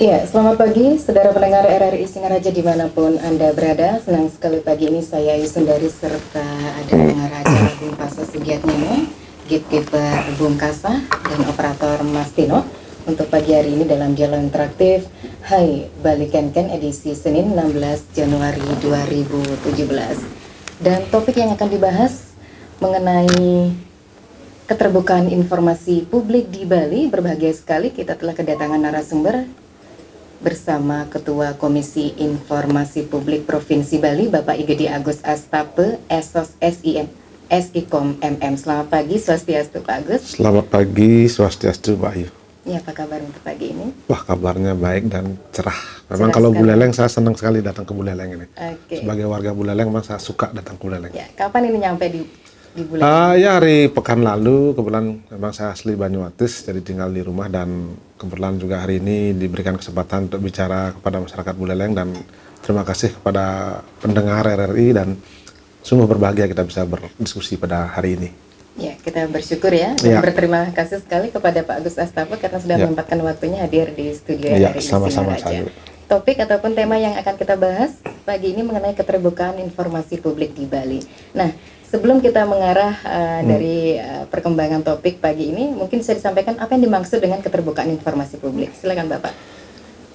Ya, selamat pagi saudara pendengar RRI Singaraja dimanapun Anda berada. Senang sekali pagi ini saya Yusundari serta ada hmm. Raja Agung Pasa Sugiatnya, Gatekeeper Bung Kasa, dan operator Mas Tino untuk pagi hari ini dalam Jalan Interaktif Hai kan edisi Senin 16 Januari 2017. Dan topik yang akan dibahas mengenai keterbukaan informasi publik di Bali berbahagia sekali kita telah kedatangan narasumber bersama Ketua Komisi Informasi Publik Provinsi Bali, Bapak Igede Agus Astape, ESOS SIM, SIKOM MM. Selamat pagi, swastiastu Pak Agus. Selamat pagi, swastiastu Pak Ayu. Ya, apa kabar untuk pagi ini? Wah, kabarnya baik dan cerah. Memang cerah kalau Buleleng, saya senang sekali datang ke Buleleng ini. Okay. Sebagai warga Buleleng, memang saya suka datang ke Buleleng. Ya, kapan ini nyampe di di Uh, ya hari pekan lalu kebetulan memang saya asli Banyuates jadi tinggal di rumah dan kebetulan juga hari ini diberikan kesempatan untuk bicara kepada masyarakat Buleleng dan terima kasih kepada pendengar RRI dan sungguh berbahagia kita bisa berdiskusi pada hari ini. Ya, kita bersyukur ya, ya. berterima kasih sekali kepada Pak Agus Astapo karena sudah ya. menempatkan waktunya hadir di studio ya, RRI sama-sama saja. Topik ataupun tema yang akan kita bahas pagi ini mengenai keterbukaan informasi publik di Bali. Nah, sebelum kita mengarah uh, hmm. dari uh, perkembangan topik pagi ini, mungkin saya disampaikan apa yang dimaksud dengan keterbukaan informasi publik. Silakan Bapak.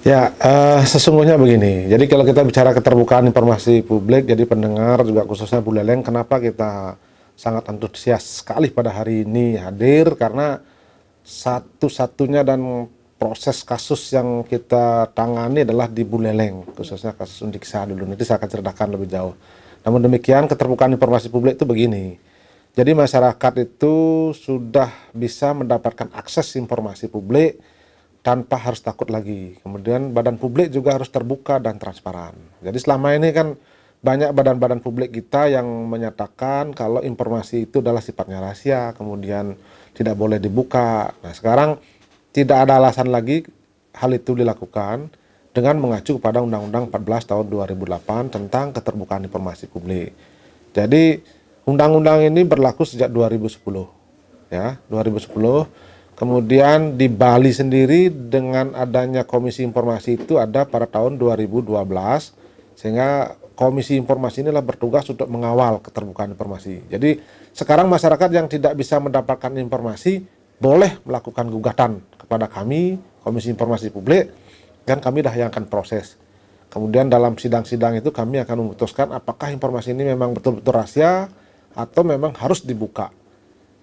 Ya, uh, sesungguhnya begini. Jadi kalau kita bicara keterbukaan informasi publik, jadi pendengar juga khususnya Bu Leleng, kenapa kita sangat antusias sekali pada hari ini hadir karena satu-satunya dan proses kasus yang kita tangani adalah di Buleleng, khususnya kasus Undiksa dulu. Nanti saya akan ceritakan lebih jauh. Namun demikian keterbukaan informasi publik itu begini. Jadi masyarakat itu sudah bisa mendapatkan akses informasi publik tanpa harus takut lagi. Kemudian badan publik juga harus terbuka dan transparan. Jadi selama ini kan banyak badan-badan publik kita yang menyatakan kalau informasi itu adalah sifatnya rahasia, kemudian tidak boleh dibuka. Nah, sekarang tidak ada alasan lagi hal itu dilakukan dengan mengacu kepada Undang-Undang 14 tahun 2008 tentang keterbukaan informasi publik. Jadi undang-undang ini berlaku sejak 2010. Ya, 2010. Kemudian di Bali sendiri dengan adanya Komisi Informasi itu ada pada tahun 2012 sehingga Komisi Informasi inilah bertugas untuk mengawal keterbukaan informasi. Jadi sekarang masyarakat yang tidak bisa mendapatkan informasi boleh melakukan gugatan kepada kami Komisi Informasi Publik Kan kami dah yang akan proses. Kemudian dalam sidang-sidang itu kami akan memutuskan apakah informasi ini memang betul-betul rahasia atau memang harus dibuka.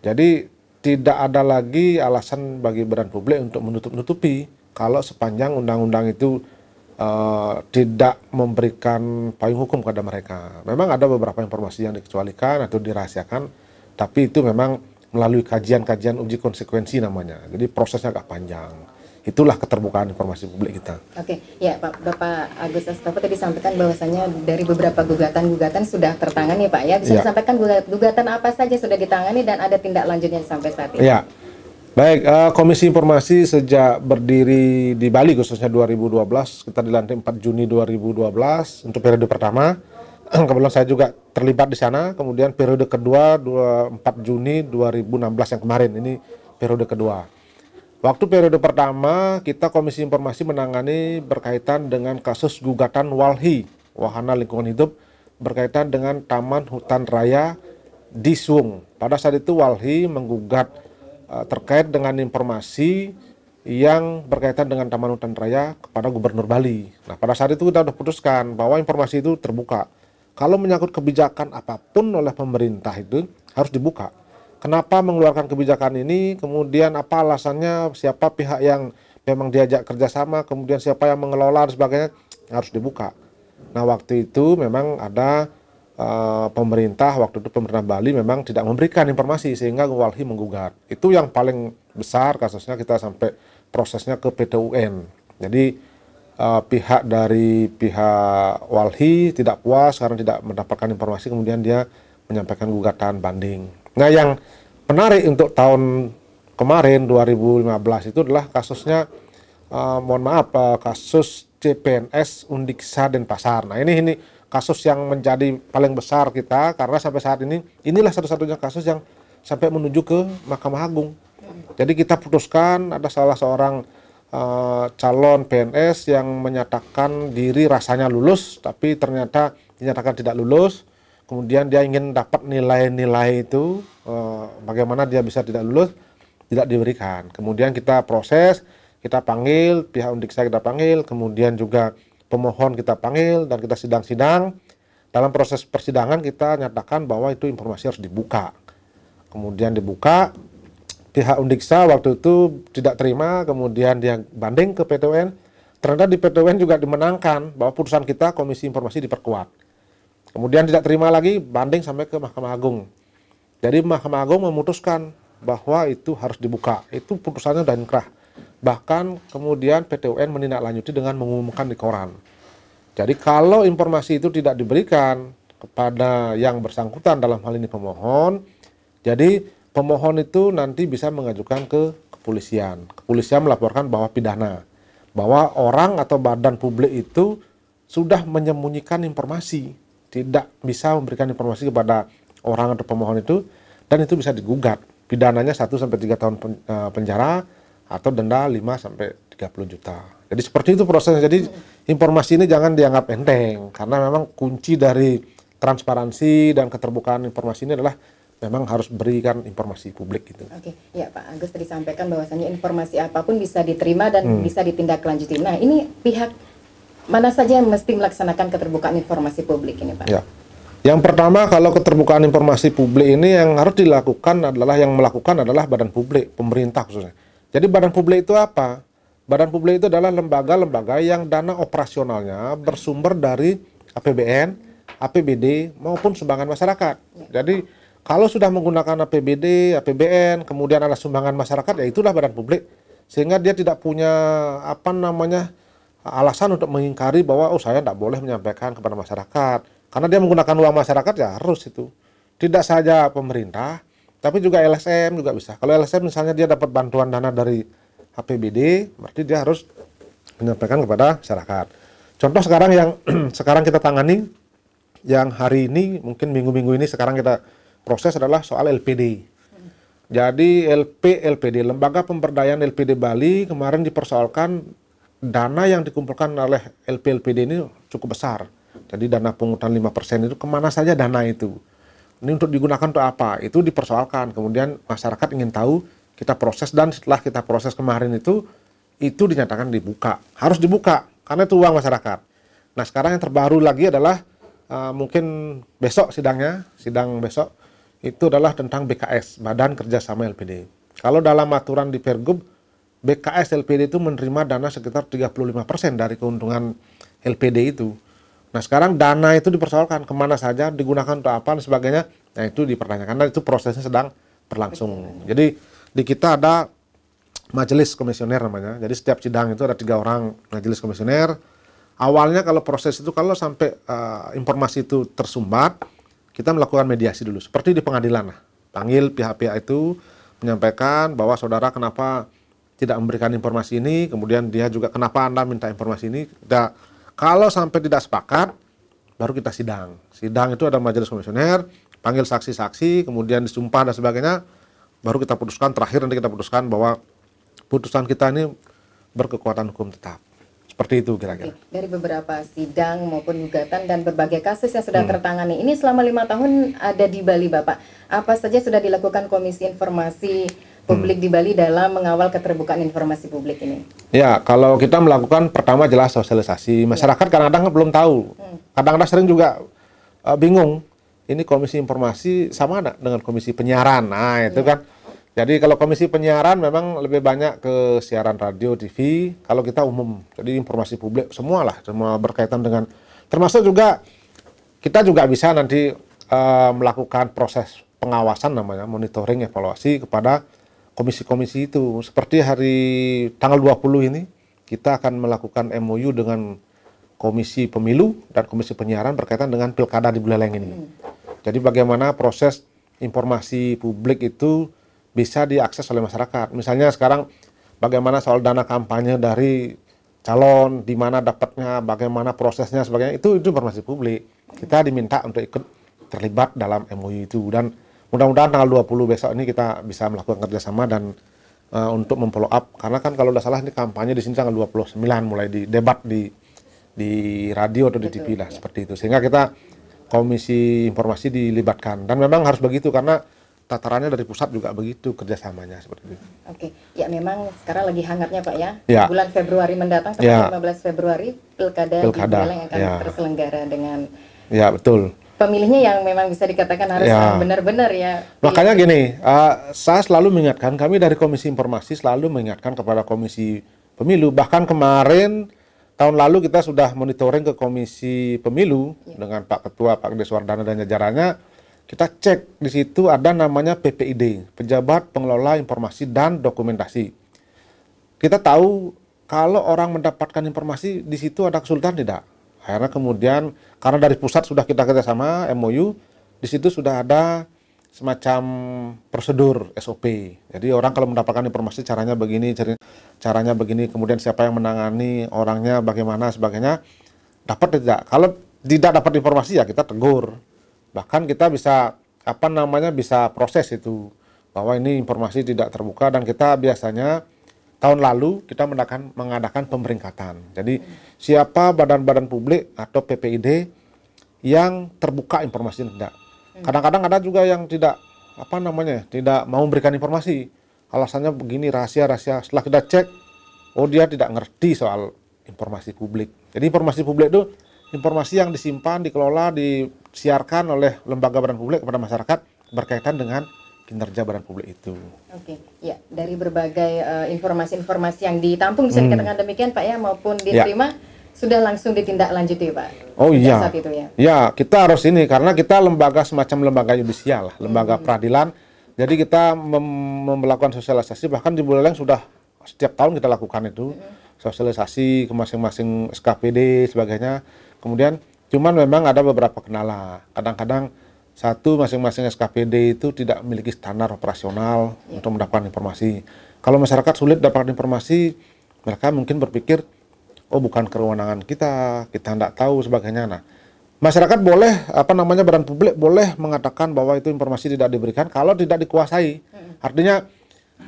Jadi tidak ada lagi alasan bagi badan publik untuk menutup-nutupi kalau sepanjang undang-undang itu uh, tidak memberikan payung hukum kepada mereka. Memang ada beberapa informasi yang dikecualikan atau dirahasiakan, tapi itu memang melalui kajian-kajian uji konsekuensi namanya. Jadi prosesnya agak panjang itulah keterbukaan informasi publik kita. Oke, okay. ya Pak Bapak Agus Astafa tadi sampaikan bahwasanya dari beberapa gugatan-gugatan sudah tertangani ya, Pak ya. Bisa ya. disampaikan gugatan apa saja sudah ditangani dan ada tindak lanjutnya sampai saat ini? Ya. Baik, uh, Komisi Informasi sejak berdiri di Bali khususnya 2012, kita dilantik 4 Juni 2012 untuk periode pertama. Kebetulan saya juga terlibat di sana, kemudian periode kedua 24 Juni 2016 yang kemarin, ini periode kedua. Waktu periode pertama, kita Komisi Informasi menangani berkaitan dengan kasus gugatan Walhi, wahana lingkungan hidup, berkaitan dengan Taman Hutan Raya di Suung. Pada saat itu Walhi menggugat uh, terkait dengan informasi yang berkaitan dengan Taman Hutan Raya kepada Gubernur Bali. Nah, pada saat itu kita sudah putuskan bahwa informasi itu terbuka. Kalau menyangkut kebijakan apapun oleh pemerintah itu harus dibuka kenapa mengeluarkan kebijakan ini, kemudian apa alasannya, siapa pihak yang memang diajak kerjasama, kemudian siapa yang mengelola dan sebagainya harus dibuka. Nah waktu itu memang ada uh, pemerintah, waktu itu pemerintah Bali memang tidak memberikan informasi sehingga Walhi menggugat. Itu yang paling besar kasusnya kita sampai prosesnya ke PTUN. Jadi uh, pihak dari pihak Walhi tidak puas karena tidak mendapatkan informasi, kemudian dia menyampaikan gugatan banding. Nah, yang menarik untuk tahun kemarin 2015 itu adalah kasusnya uh, mohon maaf uh, kasus CPNS Undiksa dan Pasar. Nah, ini ini kasus yang menjadi paling besar kita karena sampai saat ini inilah satu-satunya kasus yang sampai menuju ke Mahkamah Agung. Jadi kita putuskan ada salah seorang uh, calon PNS yang menyatakan diri rasanya lulus tapi ternyata dinyatakan tidak lulus kemudian dia ingin dapat nilai-nilai itu eh, bagaimana dia bisa tidak lulus tidak diberikan kemudian kita proses kita panggil pihak saya kita panggil kemudian juga pemohon kita panggil dan kita sidang-sidang dalam proses persidangan kita nyatakan bahwa itu informasi harus dibuka kemudian dibuka pihak Undiksa waktu itu tidak terima, kemudian dia banding ke PTN. Ternyata di PTN juga dimenangkan bahwa putusan kita Komisi Informasi diperkuat. Kemudian tidak terima lagi banding sampai ke Mahkamah Agung. Jadi Mahkamah Agung memutuskan bahwa itu harus dibuka. Itu putusannya dan inkrah. Bahkan kemudian PT UN menindaklanjuti dengan mengumumkan di koran. Jadi kalau informasi itu tidak diberikan kepada yang bersangkutan dalam hal ini pemohon, jadi pemohon itu nanti bisa mengajukan ke kepolisian. Kepolisian melaporkan bahwa pidana, bahwa orang atau badan publik itu sudah menyembunyikan informasi tidak bisa memberikan informasi kepada orang atau pemohon itu dan itu bisa digugat. Pidananya 1 sampai 3 tahun e, penjara atau denda 5 sampai 30 juta. Jadi seperti itu prosesnya. Jadi informasi ini jangan dianggap enteng karena memang kunci dari transparansi dan keterbukaan informasi ini adalah memang harus berikan informasi publik gitu. Oke, okay. ya Pak Agus tadi sampaikan bahwasanya informasi apapun bisa diterima dan hmm. bisa ditindaklanjuti. Nah, ini pihak mana saja yang mesti melaksanakan keterbukaan informasi publik ini, Pak? Ya. Yang pertama kalau keterbukaan informasi publik ini yang harus dilakukan adalah yang melakukan adalah badan publik, pemerintah khususnya. Jadi badan publik itu apa? Badan publik itu adalah lembaga-lembaga yang dana operasionalnya bersumber dari APBN, APBD maupun sumbangan masyarakat. Ya. Jadi kalau sudah menggunakan APBD, APBN, kemudian ada sumbangan masyarakat ya itulah badan publik sehingga dia tidak punya apa namanya alasan untuk mengingkari bahwa oh saya tidak boleh menyampaikan kepada masyarakat karena dia menggunakan uang masyarakat ya harus itu tidak saja pemerintah tapi juga LSM juga bisa kalau LSM misalnya dia dapat bantuan dana dari APBD berarti dia harus menyampaikan kepada masyarakat contoh sekarang yang sekarang kita tangani yang hari ini mungkin minggu-minggu ini sekarang kita proses adalah soal LPD jadi LP LPD Lembaga Pemberdayaan LPD Bali kemarin dipersoalkan dana yang dikumpulkan oleh LPLPD ini cukup besar. Jadi dana pungutan 5% itu kemana saja dana itu. Ini untuk digunakan untuk apa? Itu dipersoalkan. Kemudian masyarakat ingin tahu kita proses dan setelah kita proses kemarin itu itu dinyatakan dibuka. Harus dibuka karena itu uang masyarakat. Nah sekarang yang terbaru lagi adalah uh, mungkin besok sidangnya, sidang besok itu adalah tentang BKS, Badan Kerjasama LPD. Kalau dalam aturan di Pergub BKS LPD itu menerima dana sekitar 35% dari keuntungan LPD itu. Nah sekarang dana itu dipersoalkan kemana saja, digunakan untuk apa dan sebagainya. Nah itu dipertanyakan dan itu prosesnya sedang berlangsung. Jadi di kita ada majelis komisioner namanya. Jadi setiap sidang itu ada tiga orang majelis komisioner. Awalnya kalau proses itu kalau sampai uh, informasi itu tersumbat, kita melakukan mediasi dulu. Seperti di pengadilan, panggil pihak-pihak itu menyampaikan bahwa saudara kenapa tidak memberikan informasi ini, kemudian dia juga kenapa Anda minta informasi ini. Tidak. Kalau sampai tidak sepakat, baru kita sidang. Sidang itu ada majelis komisioner, panggil saksi-saksi, kemudian disumpah dan sebagainya, baru kita putuskan, terakhir nanti kita putuskan bahwa putusan kita ini berkekuatan hukum tetap. Seperti itu kira-kira. Dari beberapa sidang maupun gugatan dan berbagai kasus yang sudah hmm. tertangani, ini selama lima tahun ada di Bali Bapak. Apa saja sudah dilakukan Komisi Informasi publik hmm. di Bali dalam mengawal keterbukaan informasi publik ini? Ya, kalau kita melakukan pertama jelas sosialisasi. Iya. Masyarakat kadang-kadang belum tahu. Hmm. Kadang-kadang sering juga uh, bingung. Ini komisi informasi sama enggak dengan komisi penyiaran? Nah, itu ya. kan. Jadi kalau komisi penyiaran memang lebih banyak ke siaran radio, TV. Kalau kita umum, jadi informasi publik semua lah, semua berkaitan dengan termasuk juga kita juga bisa nanti uh, melakukan proses pengawasan namanya monitoring evaluasi kepada komisi-komisi itu. Seperti hari tanggal 20 ini kita akan melakukan MOU dengan Komisi Pemilu dan Komisi Penyiaran berkaitan dengan pilkada di Buleleng ini. Hmm. Jadi bagaimana proses informasi publik itu bisa diakses oleh masyarakat. Misalnya sekarang bagaimana soal dana kampanye dari calon, di mana dapatnya, bagaimana prosesnya, sebagainya. Itu itu informasi publik. Kita diminta untuk ikut terlibat dalam MOU itu dan mudah-mudahan tanggal 20 besok ini kita bisa melakukan kerjasama dan uh, untuk memfollow up karena kan kalau tidak salah ini kampanye di sini tanggal 29 mulai di debat di di radio atau di TV lah ya. seperti itu sehingga kita komisi informasi dilibatkan dan memang harus begitu karena tatarannya dari pusat juga begitu kerjasamanya seperti itu. Oke, ya memang sekarang lagi hangatnya Pak ya. ya. Bulan Februari mendatang, tanggal ya. 15 Februari pilkada, pilkada. di Buleleng akan ya. terselenggara dengan Ya betul pemilihnya yang memang bisa dikatakan harus ya. benar-benar ya. Makanya gini, uh, saya selalu mengingatkan kami dari Komisi Informasi selalu mengingatkan kepada Komisi Pemilu. Bahkan kemarin tahun lalu kita sudah monitoring ke Komisi Pemilu ya. dengan Pak Ketua Pak Deswardana dan jajarannya. Kita cek di situ ada namanya PPID, Pejabat Pengelola Informasi dan Dokumentasi. Kita tahu kalau orang mendapatkan informasi di situ ada kesulitan tidak? Akhirnya kemudian karena dari pusat sudah kita kerjasama MOU, di situ sudah ada semacam prosedur SOP. Jadi orang kalau mendapatkan informasi caranya begini, caranya begini, kemudian siapa yang menangani orangnya, bagaimana, sebagainya, dapat tidak? Kalau tidak dapat informasi ya kita tegur. Bahkan kita bisa apa namanya bisa proses itu bahwa ini informasi tidak terbuka dan kita biasanya tahun lalu kita mengadakan mengadakan pemberingkatan. Jadi siapa badan-badan publik atau PPID yang terbuka informasinya tidak. Hmm. Kadang-kadang ada juga yang tidak apa namanya tidak mau memberikan informasi. Alasannya begini rahasia-rahasia. Setelah kita cek, oh dia tidak ngerti soal informasi publik. Jadi informasi publik itu informasi yang disimpan, dikelola, disiarkan oleh lembaga badan publik kepada masyarakat berkaitan dengan kinerja badan publik itu. Oke, okay. ya dari berbagai eh, informasi-informasi uh, yang ditampung bisa hmm. dikatakan demikian Pak ya maupun ya. diterima. Ya sudah langsung ditindaklanjuti Pak. Oh iya. Saat itu ya. Ya, kita harus ini karena kita lembaga semacam lembaga yudisial, lembaga hmm. peradilan. Jadi kita memperlakukan melakukan sosialisasi bahkan di Bulan yang sudah setiap tahun kita lakukan itu hmm. sosialisasi ke masing-masing SKPD sebagainya. Kemudian cuman memang ada beberapa kenala. Kadang-kadang satu masing-masing SKPD itu tidak memiliki standar operasional ya. untuk mendapatkan informasi. Kalau masyarakat sulit dapat informasi, mereka mungkin berpikir oh bukan kewenangan kita, kita tidak tahu sebagainya. Nah, masyarakat boleh apa namanya badan publik boleh mengatakan bahwa itu informasi tidak diberikan kalau tidak dikuasai. Hmm. Artinya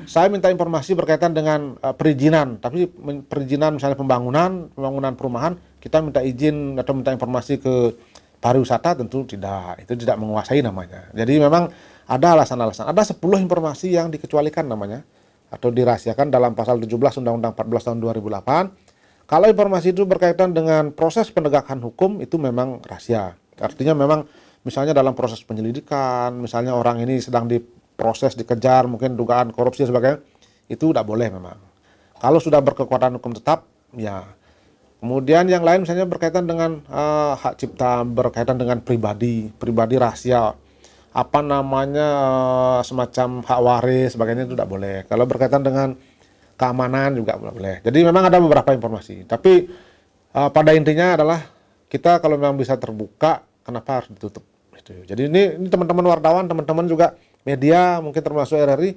saya minta informasi berkaitan dengan uh, perizinan, tapi perizinan misalnya pembangunan, pembangunan perumahan, kita minta izin atau minta informasi ke pariwisata tentu tidak, itu tidak menguasai namanya. Jadi memang ada alasan-alasan. Ada 10 informasi yang dikecualikan namanya atau dirahasiakan dalam pasal 17 Undang-Undang 14 tahun 2008 kalau informasi itu berkaitan dengan proses penegakan hukum itu memang rahasia. Artinya memang misalnya dalam proses penyelidikan, misalnya orang ini sedang diproses dikejar mungkin dugaan korupsi dan sebagainya, itu tidak boleh memang. Kalau sudah berkekuatan hukum tetap, ya. Kemudian yang lain misalnya berkaitan dengan uh, hak cipta, berkaitan dengan pribadi, pribadi rahasia, apa namanya uh, semacam hak waris, sebagainya itu tidak boleh. Kalau berkaitan dengan keamanan juga boleh. Jadi memang ada beberapa informasi. Tapi uh, pada intinya adalah kita kalau memang bisa terbuka, kenapa harus ditutup? Gitu. Jadi ini, ini teman-teman wartawan, teman-teman juga media, mungkin termasuk RRI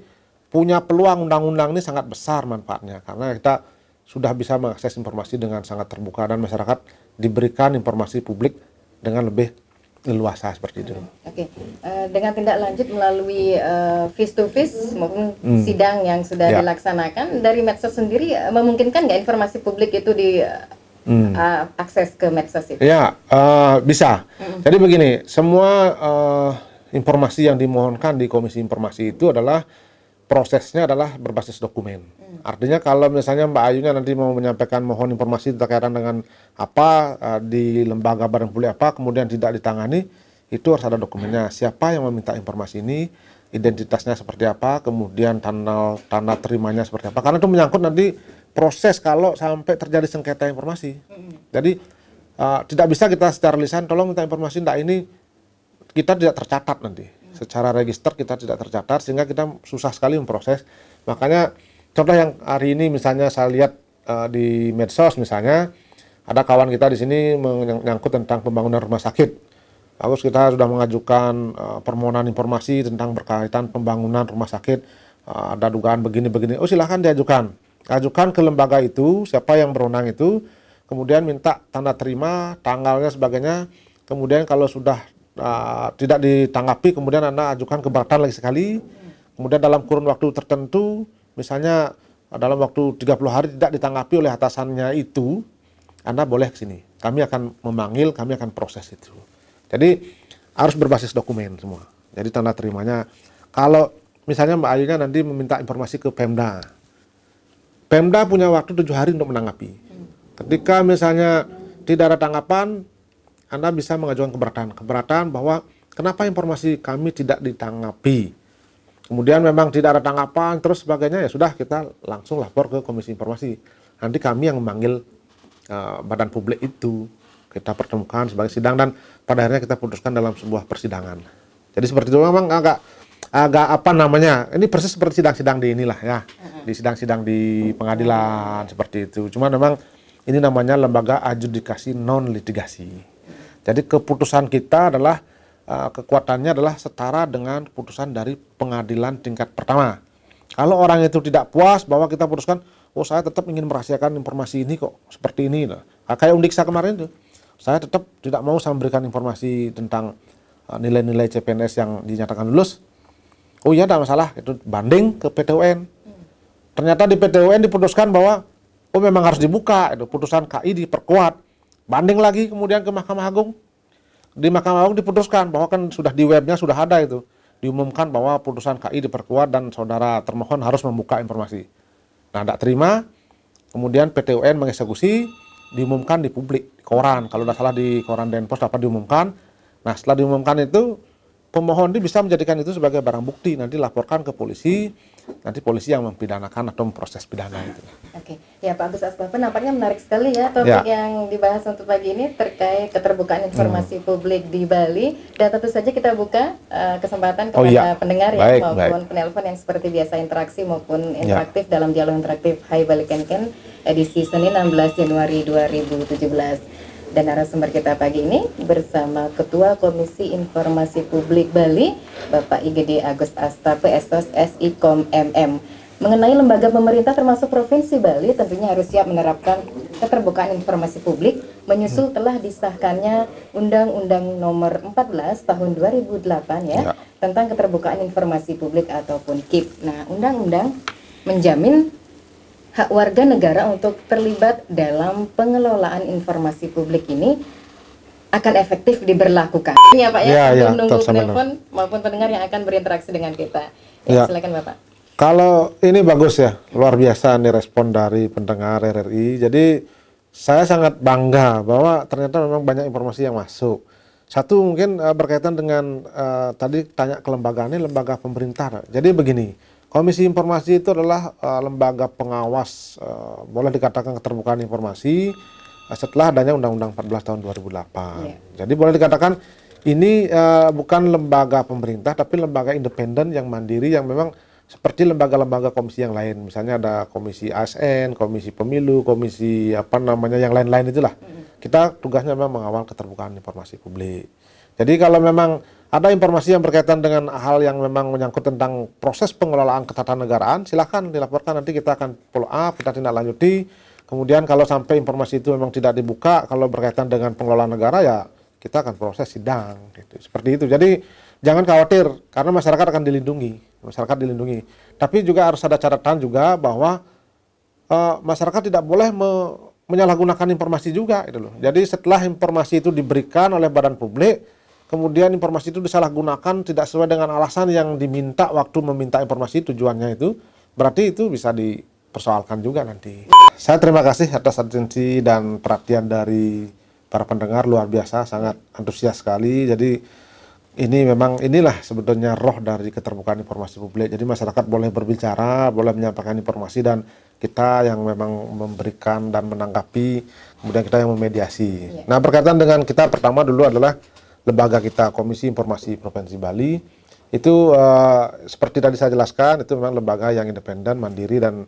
punya peluang undang-undang ini sangat besar manfaatnya karena kita sudah bisa mengakses informasi dengan sangat terbuka dan masyarakat diberikan informasi publik dengan lebih leluasa seperti itu. Oke, okay. uh, eh, dengan tindak lanjut melalui uh, eh, face to face maupun hmm. sidang yang sudah yeah. dilaksanakan dari medsos sendiri eh, memungkinkan nggak informasi publik itu di hmm. uh, akses ke medsos itu? Ya uh, bisa. Hmm. Jadi begini, semua uh, informasi yang dimohonkan di Komisi Informasi itu adalah prosesnya adalah berbasis dokumen. Hmm. Artinya kalau misalnya Mbak Ayunya nanti mau menyampaikan mohon informasi terkaitan dengan apa e, di lembaga barang pulih apa kemudian tidak ditangani, itu harus ada dokumennya. Siapa yang meminta informasi ini, identitasnya seperti apa, kemudian tanah tanah terimanya seperti apa. Karena itu menyangkut nanti proses kalau sampai terjadi sengketa informasi. Hmm. Jadi uh, tidak bisa kita secara lisan tolong minta informasi tidak ini kita tidak tercatat nanti secara register kita tidak tercatat sehingga kita susah sekali memproses. Makanya contoh yang hari ini misalnya saya lihat uh, di medsos misalnya ada kawan kita di sini menyangkut tentang pembangunan rumah sakit. harus kita sudah mengajukan uh, permohonan informasi tentang berkaitan pembangunan rumah sakit uh, ada dugaan begini-begini. Oh silahkan diajukan. Ajukan ke lembaga itu, siapa yang berwenang itu, kemudian minta tanda terima, tanggalnya sebagainya. Kemudian kalau sudah Nah, tidak ditanggapi kemudian anda ajukan keberatan lagi sekali kemudian dalam kurun waktu tertentu misalnya dalam waktu 30 hari tidak ditanggapi oleh atasannya itu anda boleh ke sini kami akan memanggil kami akan proses itu jadi harus berbasis dokumen semua jadi tanda terimanya kalau misalnya Mbak Ayunya kan nanti meminta informasi ke Pemda Pemda punya waktu tujuh hari untuk menanggapi ketika misalnya tidak ada tanggapan anda bisa mengajukan keberatan. Keberatan bahwa kenapa informasi kami tidak ditanggapi. Kemudian memang tidak ada tanggapan, terus sebagainya, ya sudah kita langsung lapor ke Komisi Informasi. Nanti kami yang memanggil uh, badan publik itu, kita pertemukan sebagai sidang dan pada akhirnya kita putuskan dalam sebuah persidangan. Jadi seperti itu memang agak agak apa namanya ini persis seperti sidang-sidang di inilah ya di sidang-sidang di pengadilan seperti itu Cuma memang ini namanya lembaga adjudikasi non litigasi jadi keputusan kita adalah eh, kekuatannya adalah setara dengan keputusan dari pengadilan tingkat pertama. Kalau orang itu tidak puas bahwa kita putuskan, oh saya tetap ingin merahasiakan informasi ini kok seperti ini. Nah, nah kayak undiksa kemarin itu, saya tetap tidak mau saya memberikan informasi tentang eh, nilai-nilai CPNS yang dinyatakan lulus. Oh iya, tidak masalah. Itu banding ke PTUN. Ternyata di PTUN diputuskan bahwa oh memang harus dibuka. Itu putusan KI diperkuat banding lagi kemudian ke Mahkamah Agung di Mahkamah Agung diputuskan bahwa kan sudah di webnya sudah ada itu diumumkan bahwa putusan KI diperkuat dan saudara termohon harus membuka informasi. Nah, tidak terima, kemudian PTUN UN mengeksekusi, diumumkan di publik, di koran. Kalau tidak salah di koran Denpos dapat diumumkan. Nah, setelah diumumkan itu, pemohon ini bisa menjadikan itu sebagai barang bukti. Nanti laporkan ke polisi, nanti polisi yang mempidanakan atau memproses pidana itu. Oke, ya Pak Agus Asbapen nampaknya menarik sekali ya topik ya. yang dibahas untuk pagi ini terkait keterbukaan informasi hmm. publik di Bali dan tentu saja kita buka uh, kesempatan oh, kepada oh, ya. pendengar baik, ya maupun baik. penelpon yang seperti biasa interaksi maupun ya. interaktif ya. dalam dialog interaktif Hai Bali Ken edisi Senin 16 Januari 2017 dan narasumber kita pagi ini bersama Ketua Komisi Informasi Publik Bali, Bapak IGD Agus Asta PSOS SIKOM MM. Mengenai lembaga pemerintah termasuk Provinsi Bali tentunya harus siap menerapkan keterbukaan informasi publik menyusul telah disahkannya Undang-Undang Nomor 14 Tahun 2008 ya, ya tentang keterbukaan informasi publik ataupun KIP. Nah, undang-undang menjamin hak warga negara untuk terlibat dalam pengelolaan informasi publik ini akan efektif diberlakukan. Ya Pak ya, ya, ya menunggu maupun pendengar yang akan berinteraksi dengan kita. Ya, ya. Silakan Bapak. Kalau ini bagus ya, luar biasa nih respon dari pendengar RRI. Jadi saya sangat bangga bahwa ternyata memang banyak informasi yang masuk. Satu mungkin uh, berkaitan dengan uh, tadi tanya ke lembaga ini lembaga pemerintah. Jadi begini, Komisi Informasi itu adalah uh, lembaga pengawas uh, boleh dikatakan keterbukaan informasi uh, setelah adanya Undang-Undang 14 tahun 2008. Yeah. Jadi boleh dikatakan ini uh, bukan lembaga pemerintah tapi lembaga independen yang mandiri yang memang seperti lembaga-lembaga komisi yang lain. Misalnya ada komisi ASN, komisi pemilu, komisi apa namanya yang lain-lain itulah. Kita tugasnya memang mengawal keterbukaan informasi publik. Jadi kalau memang ada informasi yang berkaitan dengan hal yang memang menyangkut tentang proses pengelolaan ketatanegaraan, silahkan dilaporkan nanti kita akan follow up, kita tindak lanjuti. Kemudian kalau sampai informasi itu memang tidak dibuka, kalau berkaitan dengan pengelolaan negara ya kita akan proses sidang, gitu. seperti itu. Jadi jangan khawatir karena masyarakat akan dilindungi, masyarakat dilindungi. Tapi juga harus ada catatan juga bahwa e, masyarakat tidak boleh me menyalahgunakan informasi juga, gitu loh. Jadi setelah informasi itu diberikan oleh badan publik kemudian informasi itu disalahgunakan tidak sesuai dengan alasan yang diminta waktu meminta informasi tujuannya itu, berarti itu bisa dipersoalkan juga nanti. Saya terima kasih atas atensi dan perhatian dari para pendengar luar biasa, sangat antusias sekali. Jadi ini memang inilah sebetulnya roh dari keterbukaan informasi publik. Jadi masyarakat boleh berbicara, boleh menyampaikan informasi dan kita yang memang memberikan dan menanggapi, kemudian kita yang memediasi. Iya. Nah berkaitan dengan kita pertama dulu adalah lembaga kita Komisi Informasi Provinsi Bali itu uh, seperti tadi saya jelaskan itu memang lembaga yang independen, mandiri dan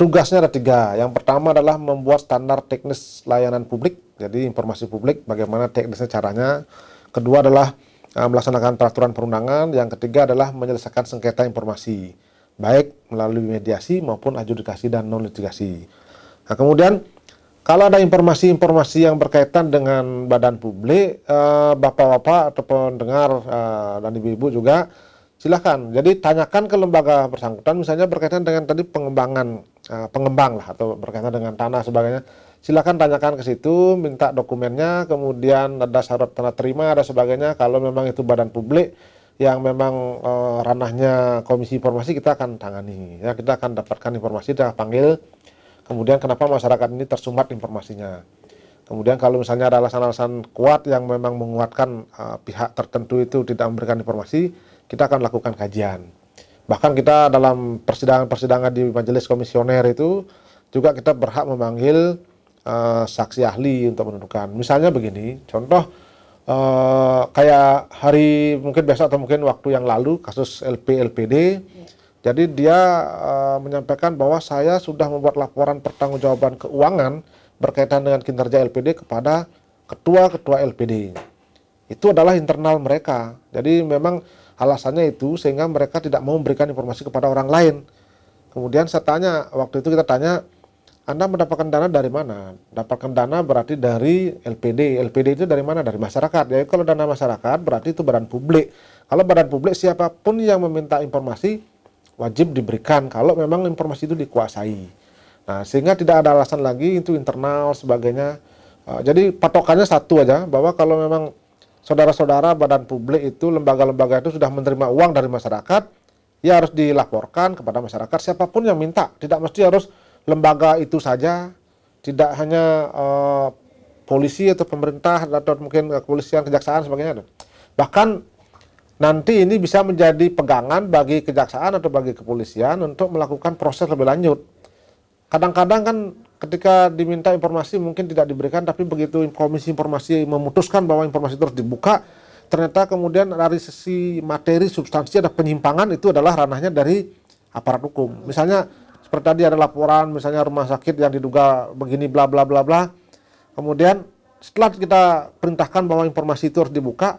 tugasnya ada tiga. Yang pertama adalah membuat standar teknis layanan publik, jadi informasi publik bagaimana teknisnya caranya. Kedua adalah uh, melaksanakan peraturan perundangan. Yang ketiga adalah menyelesaikan sengketa informasi baik melalui mediasi maupun adjudikasi dan non litigasi. Nah, kemudian kalau ada informasi-informasi yang berkaitan dengan badan publik, eh, bapak-bapak atau pendengar eh, dan ibu-ibu juga silahkan. Jadi tanyakan ke lembaga bersangkutan, misalnya berkaitan dengan tadi pengembangan eh, pengembang lah atau berkaitan dengan tanah sebagainya. Silahkan tanyakan ke situ, minta dokumennya, kemudian ada syarat tanda terima ada sebagainya. Kalau memang itu badan publik yang memang ranahnya komisi informasi kita akan tangani, ya kita akan dapatkan informasi, kita panggil Kemudian kenapa masyarakat ini tersumbat informasinya. Kemudian kalau misalnya ada alasan-alasan kuat yang memang menguatkan uh, pihak tertentu itu tidak memberikan informasi, kita akan lakukan kajian. Bahkan kita dalam persidangan-persidangan di majelis komisioner itu juga kita berhak memanggil uh, saksi ahli untuk menentukan. Misalnya begini, contoh uh, kayak hari mungkin besok atau mungkin waktu yang lalu kasus LP LPD, yeah. Jadi dia e, menyampaikan bahwa saya sudah membuat laporan pertanggungjawaban keuangan berkaitan dengan kinerja LPD kepada ketua-ketua LPD. Itu adalah internal mereka. Jadi memang alasannya itu sehingga mereka tidak mau memberikan informasi kepada orang lain. Kemudian saya tanya, waktu itu kita tanya, Anda mendapatkan dana dari mana? Dapatkan dana berarti dari LPD. LPD itu dari mana? Dari masyarakat. Jadi kalau dana masyarakat berarti itu badan publik. Kalau badan publik siapapun yang meminta informasi wajib diberikan kalau memang informasi itu dikuasai. Nah, sehingga tidak ada alasan lagi itu internal sebagainya. Ah, jadi patokannya satu aja bahwa kalau memang saudara-saudara badan publik itu lembaga-lembaga itu sudah menerima uang dari masyarakat, ya harus dilaporkan kepada masyarakat siapapun yang minta. Tidak mesti harus lembaga itu saja, tidak hanya uh, polisi atau pemerintah atau mungkin kepolisian, kejaksaan sebagainya. Bahkan Nanti ini bisa menjadi pegangan bagi kejaksaan atau bagi kepolisian untuk melakukan proses lebih lanjut. Kadang-kadang kan ketika diminta informasi mungkin tidak diberikan, tapi begitu komisi informasi memutuskan bahwa informasi terus dibuka, ternyata kemudian dari sisi materi substansi ada penyimpangan itu adalah ranahnya dari aparat hukum. Misalnya seperti tadi ada laporan misalnya rumah sakit yang diduga begini bla bla bla bla. Kemudian setelah kita perintahkan bahwa informasi itu harus dibuka,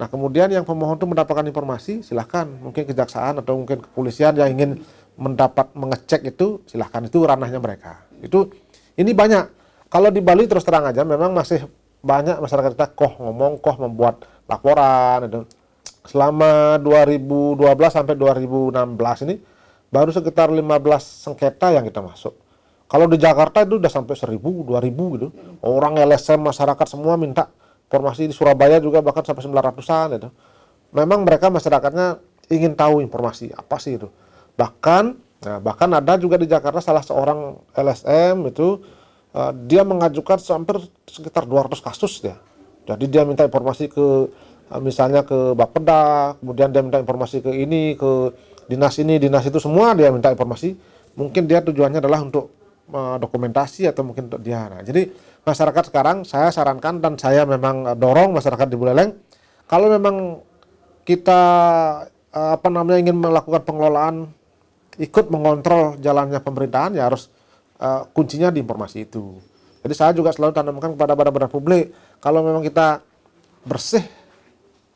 Nah kemudian yang pemohon itu mendapatkan informasi silahkan mungkin kejaksaan atau mungkin kepolisian yang ingin mendapat mengecek itu silahkan itu ranahnya mereka. Itu ini banyak. Kalau di Bali terus terang aja memang masih banyak masyarakat kita koh ngomong koh membuat laporan itu. Selama 2012 sampai 2016 ini baru sekitar 15 sengketa yang kita masuk. Kalau di Jakarta itu udah sampai 1000, 2000 gitu. Orang LSM masyarakat semua minta informasi di Surabaya juga bahkan sampai 900-an itu. Memang mereka masyarakatnya ingin tahu informasi apa sih itu. Bahkan Nah, bahkan ada juga di Jakarta salah seorang LSM itu uh, dia mengajukan sampai sekitar 200 kasus ya. Jadi dia minta informasi ke eh, misalnya ke Bapeda, kemudian dia minta informasi ke ini, ke dinas ini, dinas itu semua dia minta informasi. Mungkin dia tujuannya adalah untuk uh, dokumentasi atau mungkin untuk dia. Nah, jadi masyarakat sekarang saya sarankan dan saya memang eh, dorong masyarakat di Buleleng kalau memang kita eh, apa namanya ingin melakukan pengelolaan ikut mengontrol jalannya pemerintahan ya harus uh, kuncinya di informasi itu. Jadi saya juga selalu tanamkan kepada para badan publik kalau memang kita bersih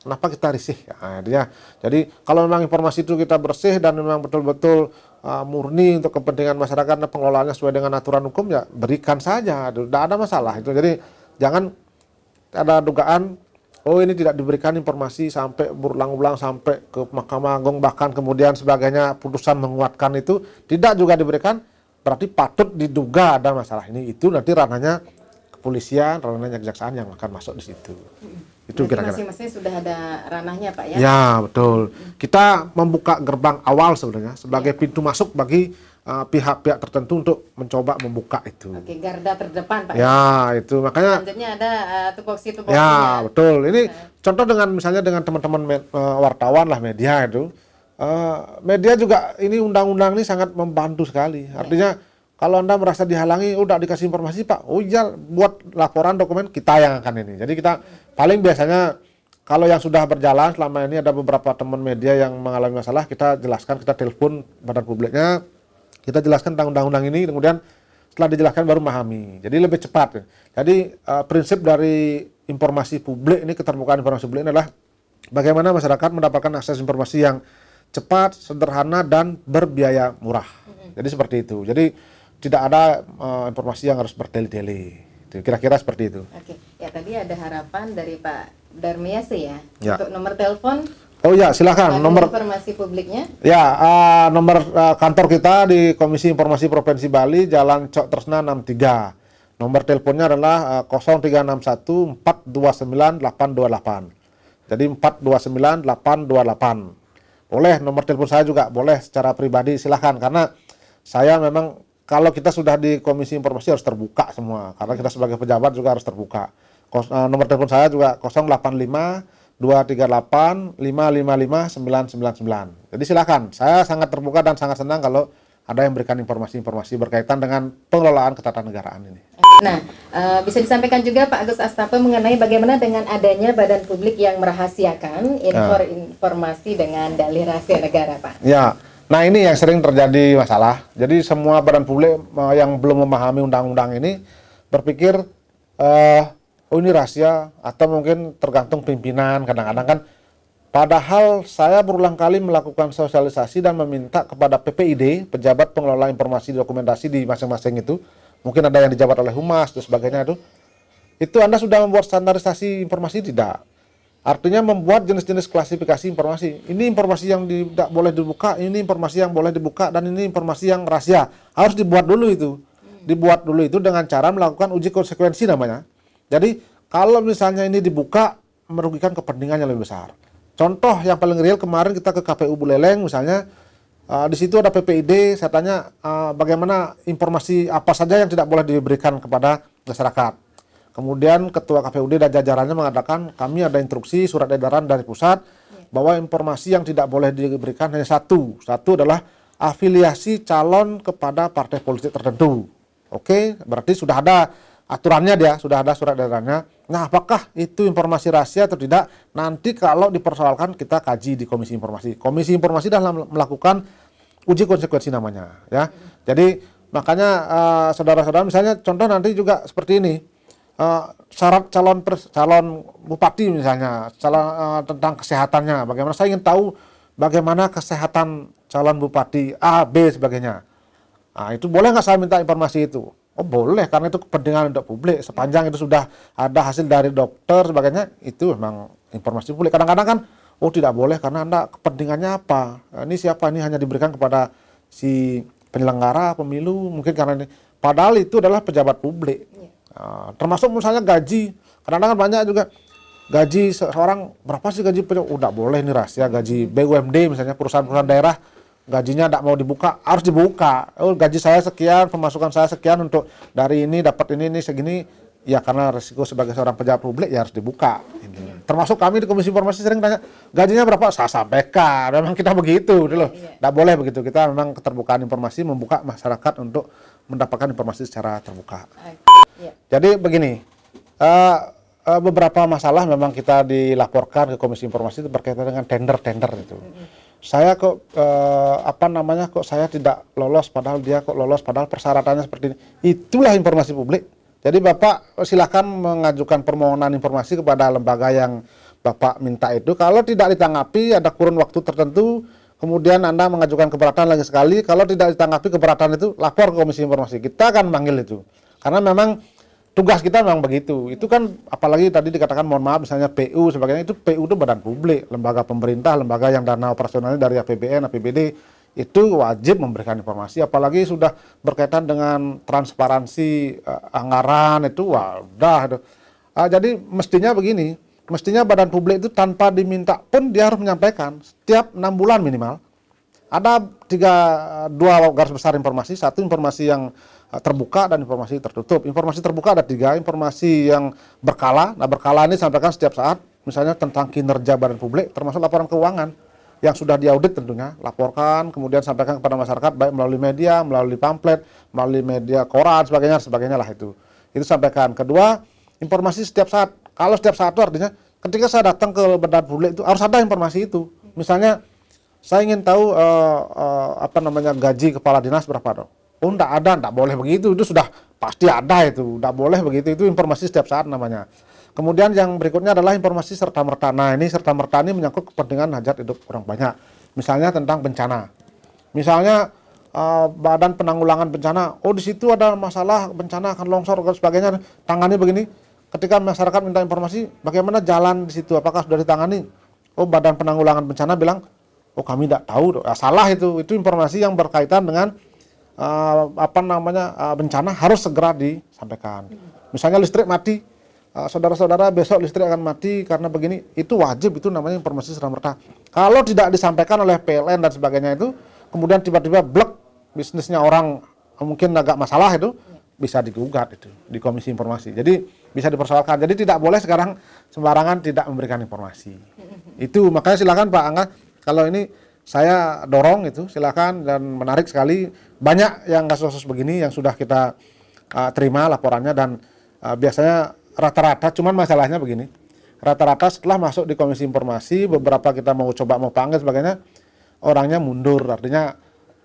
kenapa kita risih? Ya, jadi kalau memang informasi itu kita bersih dan memang betul-betul Ah, murni untuk kepentingan masyarakat dan pengelolaannya sesuai dengan aturan hukum ya berikan saja, tidak ada masalah itu. Jadi jangan ada dugaan oh ini tidak diberikan informasi sampai berulang-ulang sampai ke Mahkamah Agung bahkan kemudian sebagainya putusan menguatkan itu tidak juga diberikan berarti patut diduga ada masalah ini itu nanti ranahnya kepolisian ranahnya kejaksaan yang akan masuk di situ itu kira-kira. masih masing sudah ada ranahnya Pak ya? Ya betul. Kita membuka gerbang awal sebenarnya sebagai ya. pintu masuk bagi eh, pihak-pihak uh, tertentu untuk mencoba membuka itu. Oke, garda terdepan Pak. Ya, ya? itu makanya. Selanjutnya ada uh, tupoksi tupoksi. Ya, ya betul. Ini uh. contoh dengan misalnya dengan teman-teman uh, wartawan lah media itu. Uh, media juga ini undang-undang ini sangat membantu sekali. Artinya. Ya kalau Anda merasa dihalangi, udah dikasih informasi Pak, oh iya, buat laporan dokumen kita yang akan ini. Jadi kita paling biasanya kalau yang sudah berjalan selama ini ada beberapa teman media yang mengalami masalah, kita jelaskan, kita telepon badan publiknya, kita jelaskan tentang undang-undang ini, kemudian setelah dijelaskan baru memahami. Jadi lebih cepat. Jadi eh, prinsip dari informasi publik ini, keterbukaan informasi publik ini adalah bagaimana masyarakat mendapatkan akses informasi yang cepat, sederhana, dan berbiaya murah. Mm-hmm. Jadi seperti itu. Jadi tidak ada uh, informasi yang harus berdeli-deli. Kira-kira seperti itu. Oke, ya tadi ada harapan dari Pak Darmiasi ya, ya. untuk nomor telepon. Oh ya, silakan nomor informasi publiknya. Ya, uh, nomor uh, kantor kita di Komisi Informasi Provinsi Bali, Jalan Cok Tresna 63. Nomor teleponnya adalah uh, 0361 Jadi 429828. Boleh nomor telepon saya juga boleh secara pribadi silahkan karena saya memang kalau kita sudah di Komisi Informasi harus terbuka semua karena kita sebagai pejabat juga harus terbuka. Kos, uh, nomor telepon saya juga 085 238 555 999. Jadi silakan, saya sangat terbuka dan sangat senang kalau ada yang berikan informasi-informasi berkaitan dengan pengelolaan ketatanegaraan ini. Nah, uh, bisa disampaikan juga Pak Agus Astapo mengenai bagaimana dengan adanya badan publik yang merahasiakan ya. infor informasi dengan dalih rahasia negara, Pak. Ya. Nah ini yang sering terjadi masalah. Jadi semua badan publik eh, yang belum memahami undang-undang ini berpikir eh, oh ini rahasia atau mungkin tergantung pimpinan. Kadang-kadang kan padahal saya berulang kali melakukan sosialisasi dan meminta kepada PPID, pejabat pengelola informasi dokumentasi di masing-masing itu, mungkin ada yang dijabat oleh humas dan sebagainya itu, itu Anda sudah membuat standarisasi informasi tidak? Artinya membuat jenis-jenis klasifikasi informasi. Ini informasi yang tidak boleh dibuka, ini informasi yang boleh dibuka, dan ini informasi yang rahasia. Harus dibuat dulu itu. Hmm. Dibuat dulu itu dengan cara melakukan uji konsekuensi namanya. Jadi kalau misalnya ini dibuka, merugikan kepentingan yang lebih besar. Contoh yang paling real kemarin kita ke KPU Buleleng misalnya, uh, di situ ada PPID, saya tanya uh, bagaimana informasi apa saja yang tidak boleh diberikan kepada masyarakat. Kemudian Ketua KPUD dan jajarannya mengatakan kami ada instruksi surat edaran dari pusat iya. bahwa informasi yang tidak boleh diberikan hanya satu. Satu adalah afiliasi calon kepada partai politik tertentu. Oke, berarti sudah ada aturannya dia, sudah ada surat edarannya. Nah, apakah itu informasi rahasia atau tidak? Nanti kalau dipersoalkan kita kaji di Komisi Informasi. Komisi Informasi dalam melakukan uji konsekuensi namanya, ya. Jadi makanya eh, saudara-saudara uh, misalnya contoh nanti juga seperti ini uh, syarat calon pres, calon bupati misalnya calon, uh, tentang kesehatannya bagaimana saya ingin tahu bagaimana kesehatan calon bupati A B sebagainya nah, itu boleh nggak saya minta informasi itu oh boleh karena itu kepentingan untuk publik sepanjang itu sudah ada hasil dari dokter sebagainya itu memang informasi publik kadang-kadang kan oh tidak boleh karena anda kepentingannya apa ini siapa ini hanya diberikan kepada si penyelenggara pemilu mungkin karena ini padahal itu adalah pejabat publik Ah, termasuk misalnya gaji kadang-kadang kan banyak juga gaji seorang berapa sih gaji punya udah oh, boleh nih rahasia ya. gaji BUMD misalnya perusahaan-perusahaan daerah gajinya tidak mau dibuka harus dibuka oh, gaji saya sekian pemasukan saya sekian untuk dari ini dapat ini ini segini ya karena resiko sebagai seorang pejabat publik ya harus dibuka ini. termasuk kami di komisi informasi sering tanya gajinya berapa saya sampaikan memang kita begitu gitu loh tidak iya. boleh begitu kita memang keterbukaan informasi membuka masyarakat untuk mendapatkan informasi secara terbuka. Okay. Iya. Jadi begini, uh, uh, beberapa masalah memang kita dilaporkan ke Komisi Informasi itu berkaitan dengan tender-tender itu. Hmm. Saya kok uh, apa namanya kok saya tidak lolos padahal dia kok lolos padahal persyaratannya seperti ini. Itulah informasi publik. Jadi Bapak silakan mengajukan permohonan informasi kepada lembaga yang Bapak minta itu. Kalau tidak ditanggapi ada kurun waktu tertentu, kemudian Anda mengajukan keberatan lagi sekali. Kalau tidak ditanggapi keberatan itu, lapor ke Komisi Informasi. Kita akan manggil itu. Karena memang tugas kita memang begitu. Itu kan apalagi tadi dikatakan mohon maaf misalnya PU sebagainya itu PU itu badan publik, lembaga pemerintah, lembaga yang dana operasionalnya dari APBN, APBD itu wajib memberikan informasi apalagi sudah berkaitan dengan transparansi uh, anggaran itu wadah uh, jadi mestinya begini mestinya badan publik itu tanpa diminta pun dia harus menyampaikan setiap enam bulan minimal ada tiga dua garis besar informasi satu informasi yang Eh, terbuka dan informasi tertutup. Informasi terbuka ada tiga, informasi yang berkala. Nah berkala ini sampaikan setiap saat, misalnya tentang kinerja badan publik, termasuk laporan keuangan yang sudah diaudit tentunya, laporkan, kemudian sampaikan kepada masyarakat baik melalui media, melalui pamflet, melalui media koran, sebagainya, sebagainya lah itu. Itu sampaikan. Kedua, informasi setiap saat. Kalau setiap saat itu artinya ketika saya datang ke badan publik itu harus ada informasi itu. Misalnya saya ingin tahu uh, uh, apa namanya gaji kepala dinas berapa dong oh tidak ada, tidak boleh begitu, itu sudah pasti ada itu, tidak boleh begitu, itu informasi setiap saat namanya. Kemudian yang berikutnya adalah informasi serta-merta. Nah ini serta-merta ini menyangkut kepentingan hajat hidup orang banyak. Misalnya tentang bencana. Misalnya uh, badan penanggulangan bencana, oh di situ ada masalah bencana akan longsor dan sebagainya, Tangani begini. Ketika masyarakat minta informasi bagaimana jalan di situ, apakah sudah ditangani? Oh badan penanggulangan bencana bilang, oh kami tidak tahu, ya, salah itu. Itu informasi yang berkaitan dengan uh, apa namanya uh, bencana harus segera disampaikan. Misalnya listrik mati, eh, saudara-saudara uh, besok listrik akan mati karena begini, itu wajib itu namanya informasi secara merta. Kalau tidak disampaikan oleh PLN dan sebagainya itu, kemudian tiba-tiba blok bisnisnya orang mungkin agak masalah itu bisa digugat itu di Komisi Informasi. Jadi bisa dipersoalkan. Jadi tidak boleh sekarang sembarangan tidak memberikan informasi. Itu makanya silakan Pak Angga kalau ini saya dorong itu silakan dan menarik sekali banyak yang kasus-kasus begini yang sudah kita uh, terima laporannya dan uh, biasanya rata-rata cuman masalahnya begini rata-rata setelah masuk di komisi informasi beberapa kita mau coba mau panggil sebagainya orangnya mundur artinya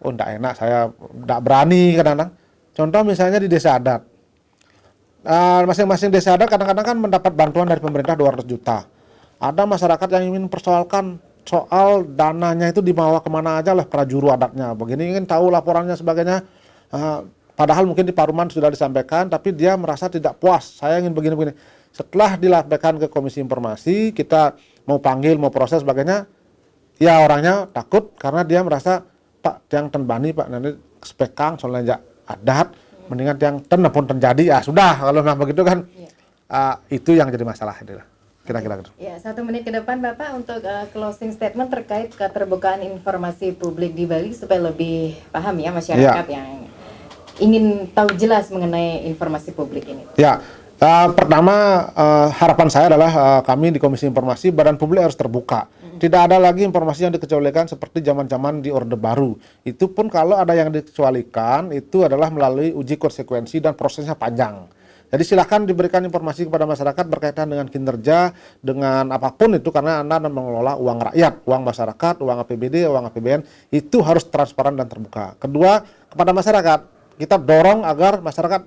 oh tidak enak saya tidak berani kadang-kadang contoh misalnya di desa adat ah, masing-masing uh, desa adat kadang-kadang kan mendapat bantuan dari pemerintah 200 juta ada masyarakat yang ingin persoalkan soal dananya itu dibawa kemana aja lah prajuru adatnya. Begini ingin tahu laporannya sebagainya. Uh, padahal mungkin di Paruman sudah disampaikan, tapi dia merasa tidak puas. Saya ingin begini-begini. Setelah dilaporkan ke Komisi Informasi, kita mau panggil, mau proses sebagainya, ya orangnya takut karena dia merasa Pak yang tenbani Pak nanti spekang soalnya tidak adat mendingan yang ten pun terjadi ya sudah kalau memang begitu kan uh, itu yang jadi masalah adalah kira-kira. Gitu. Ya, satu menit ke depan Bapak untuk uh, closing statement terkait keterbukaan informasi publik di Bali supaya lebih paham ya masyarakat ya. yang ingin tahu jelas mengenai informasi publik ini. Ya, Uh, pertama uh, harapan saya adalah uh, kami di Komisi Informasi Badan Publik harus terbuka. Tidak ada lagi informasi yang dikecualikan seperti zaman-zaman di Orde Baru. Itu pun kalau ada yang dikecualikan itu adalah melalui uji konsekuensi dan prosesnya panjang. Jadi silahkan diberikan informasi kepada masyarakat berkaitan dengan kinerja, dengan apapun itu karena Anda mengelola uang rakyat, uang masyarakat, uang APBD, uang APBN itu harus transparan dan terbuka. Kedua, kepada masyarakat, kita dorong agar masyarakat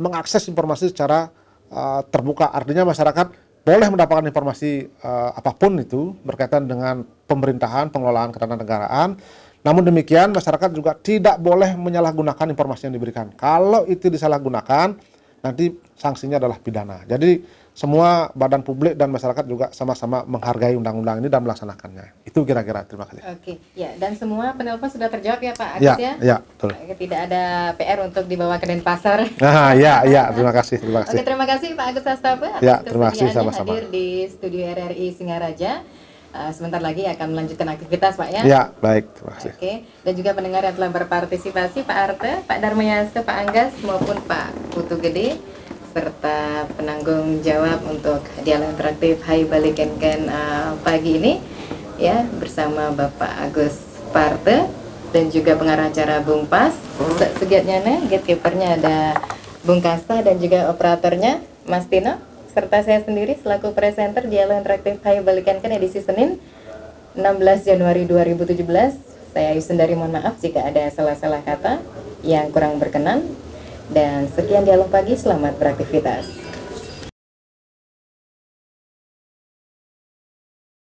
mengakses informasi secara uh, terbuka. Artinya masyarakat boleh mendapatkan informasi uh, apapun itu berkaitan dengan pemerintahan, pengelolaan ketatanegaraan namun demikian, masyarakat juga tidak boleh menyalahgunakan informasi yang diberikan. Kalau itu disalahgunakan, nanti sanksinya adalah pidana. Jadi semua badan publik dan masyarakat juga sama-sama menghargai undang-undang ini dan melaksanakannya. Itu kira-kira. Terima kasih. Oke, ya dan semua penelpon sudah terjawab ya Pak Agus ya? Ya, ya betul. Tidak ada PR untuk dibawa ke Denpasar. Ah, ya, ya. Terima kasih, terima kasih. Oke, terima kasih Pak Agus Hastabe ya, atas ya, terima kasih, sama -sama. hadir di studio RRI Singaraja. Eh, sebentar lagi akan melanjutkan aktivitas Pak ya. Ya, baik. Terima kasih. Oke, dan juga pendengar yang telah berpartisipasi Pak Arte, Pak Darmayasa, Pak Anggas maupun Pak Putu Gede serta penanggung jawab untuk dialog interaktif Hai Balik Kenken uh, eh, pagi ini ya bersama Bapak Agus Parte dan juga pengarah acara Bung Pas. Segiatnya nih, gatekeepernya ada Bung Kasta dan juga operatornya Mas Tino serta saya sendiri selaku presenter di Interaktif Hai Balikankan edisi Senin 16 Januari 2017. Saya Yusen dari mohon maaf jika ada salah-salah kata yang kurang berkenan. Dan sekian dialog pagi, selamat beraktivitas.